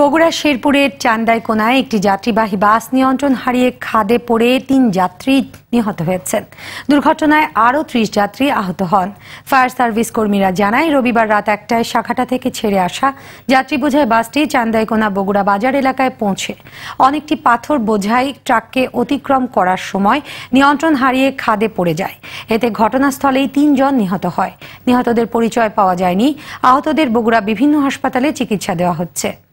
বগুড়া শেরপুরের চান্দাইকোনায় একটি যাত্রীবাহী বাস নিয়ন্ত্রণ হারিয়ে খাদে পড়ে তিন যাত্রী নিহত হয়েছেন দুর্ঘটনায় আরও ত্রিশ যাত্রী আহত হন ফায়ার সার্ভিস কর্মীরা জানায় রবিবার রাত একটায় শাখাটা থেকে ছেড়ে আসা যাত্রী বোঝাই বাসটি চান্দাইকোনা বগুড়া বাজার এলাকায় পৌঁছে অনেকটি পাথর বোঝাই ট্রাককে অতিক্রম করার সময় নিয়ন্ত্রণ হারিয়ে খাদে পড়ে যায় এতে ঘটনাস্থলেই তিনজন নিহত হয় নিহতদের পরিচয় পাওয়া যায়নি আহতদের বগুড়া বিভিন্ন হাসপাতালে চিকিৎসা দেওয়া হচ্ছে